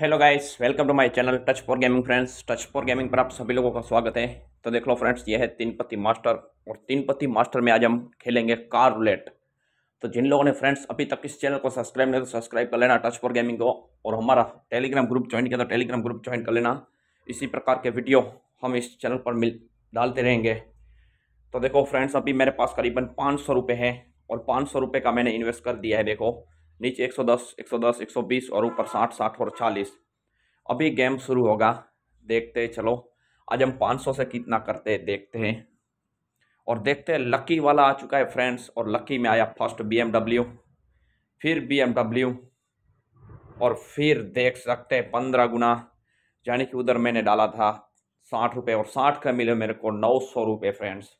hello guys welcome to my channel touch for gaming friends touch for gaming पर आप सभी लोगों का स्वागत है तो देख लो फ्रेंड्स ये है तीन पत्ती मास्टर और तीन पत्ती मास्टर में आज हम खेलेंगे कार रुलेट तो जिन लोगों ने फ्रेंड्स अभी तक इस चैनल को सब्सक्राइब नहीं तो सब्सक्राइब कर लेना टच फॉर गेमिंग को और हमारा टेलीग्राम ग्रुप ज्वाइन किया तो टेलीग्राम ग्रुप ज्वाइन कर लेना इसी प्रकार के वीडियो हम इस चैनल पर मिल डालते रहेंगे तो देखो फ्रेंड्स अभी मेरे पास करीबन पाँच सौ रुपये हैं और पाँच सौ रुपये का मैंने इन्वेस्ट कर दिया है देखो नीचे 110 110 120 और ऊपर 60 60 और 40 अभी गेम शुरू होगा देखते चलो आज हम 500 से कितना करते हैं देखते हैं और देखते हैं लकी वाला आ चुका है फ्रेंड्स और लकी में आया फर्स्ट बीएमडब्ल्यू फिर बीएमडब्ल्यू और फिर देख सकते हैं पंद्रह गुना यानी कि उधर मैंने डाला था साठ रुपये और साठ का मिले मेरे को नौ सौ रुपये फ्रेंड्स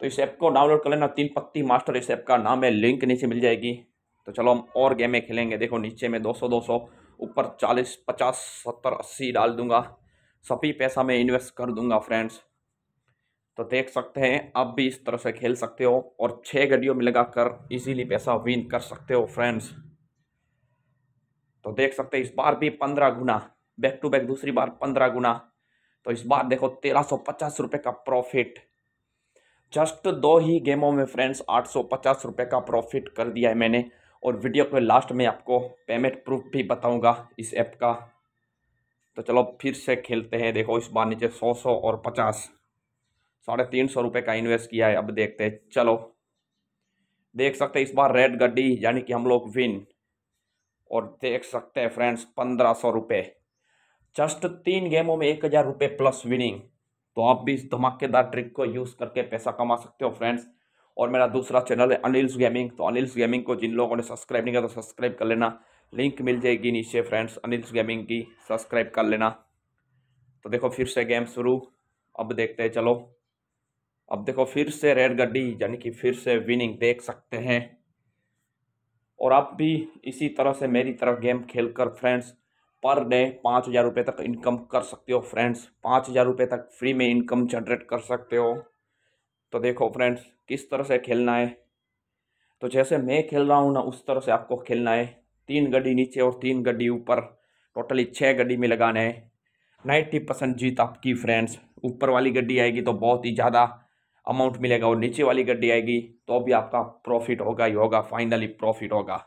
तो इस ऐप को डाउनलोड कर लेना तीन पत्ती मास्टर इस ऐप का नाम है लिंक नीचे मिल जाएगी तो चलो हम और गेमें खेलेंगे देखो नीचे में 200 200 ऊपर 40 50 70 80 डाल दूंगा सभी पैसा मैं इन्वेस्ट कर दूंगा फ्रेंड्स तो देख सकते हैं आप भी इस तरह से खेल सकते हो और छः गड्डियों में लगा कर ईजीली पैसा विन कर सकते हो फ्रेंड्स तो देख सकते हैं इस बार भी पंद्रह गुना बैक टू बैक दूसरी बार पंद्रह गुना तो इस बार देखो तेरह सौ पचास रुपये का प्रॉफिट जस्ट दो ही गेमों में फ्रेंड्स आठ सौ पचास रुपये का प्रॉफिट कर दिया है मैंने और वीडियो के लास्ट में आपको पेमेंट प्रूफ भी बताऊंगा इस ऐप का तो चलो फिर से खेलते हैं देखो इस बार नीचे सौ सौ और पचास साढ़े तीन सौ रुपये का इन्वेस्ट किया है अब देखते हैं चलो देख सकते हैं इस बार रेड गड्डी यानी कि हम लोग विन और देख सकते हैं फ्रेंड्स पंद्रह सौ रुपये जस्ट तीन गेमों में एक हज़ार रुपये प्लस विनिंग तो आप भी इस धमाकेदार ट्रिक को यूज़ करके पैसा कमा सकते हो फ्रेंड्स और मेरा दूसरा चैनल है अनिल्स गेमिंग तो अनिल्स गेमिंग को जिन लोगों ने सब्सक्राइब नहीं किया तो सब्सक्राइब कर लेना लिंक मिल जाएगी नीचे फ्रेंड्स अनिल्स गेमिंग की सब्सक्राइब कर लेना तो देखो फिर से गेम शुरू अब देखते हैं चलो अब देखो फिर से रेड गड्डी यानी कि फिर से विनिंग देख सकते हैं और आप भी इसी तरह से मेरी तरफ गेम खेल कर फ्रेंड्स पर डे पाँच हज़ार रुपये तक इनकम कर सकते हो फ्रेंड्स पाँच हज़ार रुपये तक फ्री में इनकम जनरेट कर सकते हो तो देखो फ्रेंड्स किस तरह से खेलना है तो जैसे मैं खेल रहा हूँ ना उस तरह से आपको खेलना है तीन गड्डी नीचे और तीन गड्डी ऊपर टोटली छः गड्डी में लगाना है नाइन्टी परसेंट जीत आपकी फ्रेंड्स ऊपर वाली गड्डी आएगी तो बहुत ही ज़्यादा अमाउंट मिलेगा और नीचे वाली गड्डी आएगी तो भी आपका प्रॉफिट होगा ही होगा फाइनली प्रॉफिट होगा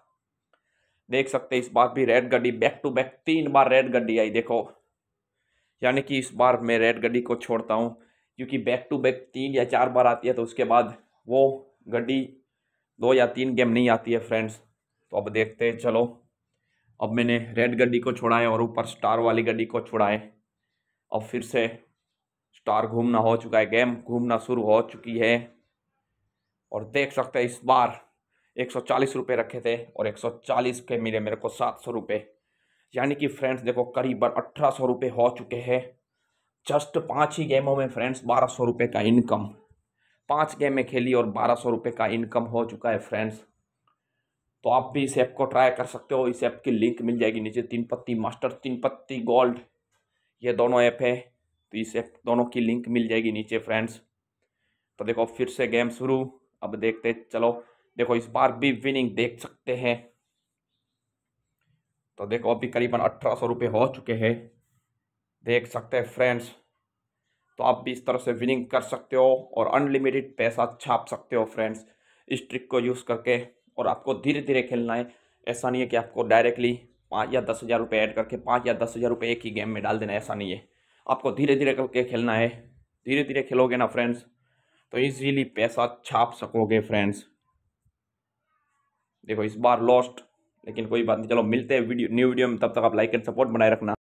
देख सकते इस बार भी रेड गड्डी बैक टू बैक तीन बार रेड गड्डी आई देखो यानी कि इस बार मैं रेड गड्डी को छोड़ता हूँ क्योंकि बैक टू बैक तीन या चार बार आती है तो उसके बाद वो गड्डी दो या तीन गेम नहीं आती है फ्रेंड्स तो अब देखते हैं चलो अब मैंने रेड गड्डी को छोड़ा है और ऊपर स्टार वाली गड्डी को छोड़ा है अब फिर से स्टार घूमना हो चुका है गेम घूमना शुरू हो चुकी है और देख सकते हैं इस बार एक सौ चालीस रुपये रखे थे और एक सौ चालीस के मिले मेरे को सात सौ रुपये यानी कि फ्रेंड्स देखो करीबन अठारह सौ रुपये हो चुके हैं जस्ट पाँच ही गेमों में फ्रेंड्स बारह सौ रुपये का इनकम पाँच गेमें खेली और बारह सौ रुपये का इनकम हो चुका है फ्रेंड्स तो आप भी इस ऐप को ट्राई कर सकते हो इस ऐप की लिंक मिल जाएगी नीचे तीन पत्ती मास्टर तीन पत्ती गोल्ड ये दोनों ऐप है तो इस ऐप दोनों की लिंक मिल जाएगी नीचे फ्रेंड्स तो देखो फिर से गेम शुरू अब देखते चलो देखो इस बार भी विनिंग देख सकते हैं तो देखो अभी करीबन अठारह सौ रुपये हो चुके हैं देख सकते हैं फ्रेंड्स तो आप भी इस तरह से विनिंग कर सकते हो और अनलिमिटेड पैसा छाप सकते हो फ्रेंड्स इस ट्रिक को यूज़ करके और आपको धीरे धीरे खेलना है ऐसा नहीं है कि आपको डायरेक्टली पाँच या दस हज़ार रुपये ऐड करके पाँच या दस हज़ार रुपये एक ही गेम में डाल देना ऐसा नहीं है आपको धीरे धीरे करके खेलना है धीरे धीरे खेलोगे ना फ्रेंड्स तो ईजीली पैसा छाप सकोगे फ्रेंड्स देखो इस बार लॉस्ट लेकिन कोई बात नहीं चलो मिलते हैं वीडियो न्यू वीडियो में तब तक आप लाइक एंड सपोर्ट बनाए रखना